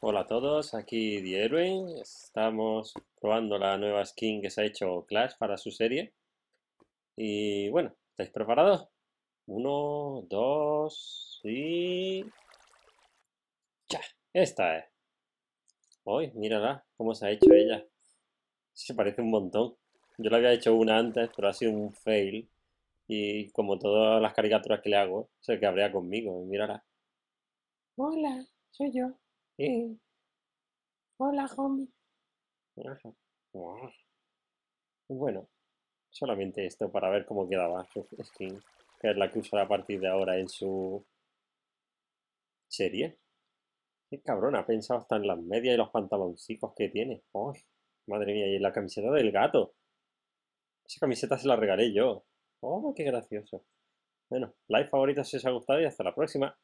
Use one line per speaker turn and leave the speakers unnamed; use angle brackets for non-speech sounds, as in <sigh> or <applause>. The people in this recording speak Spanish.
Hola a todos, aquí The Estamos probando la nueva skin que se ha hecho Clash para su serie. Y bueno, ¿estáis preparados? Uno, dos y... ¡Ya! Esta es. Uy, mírala, cómo se ha hecho ella. Se parece un montón. Yo la había hecho una antes, pero ha sido un fail. Y como todas las caricaturas que le hago, se cabrea conmigo y mirará.
Hola, soy yo. Hola, homie.
Bueno, solamente esto para ver cómo quedaba su <laughs> skin, que es la que usará a partir de ahora en su serie. Qué cabrón, ha pensado hasta en las medias y los pantaloncicos que tiene. ¡Oh! Madre mía, y la camiseta del gato. Esa camiseta se la regalé yo.
¡Oh, qué gracioso! Bueno, like, favorito si os ha gustado y hasta la próxima.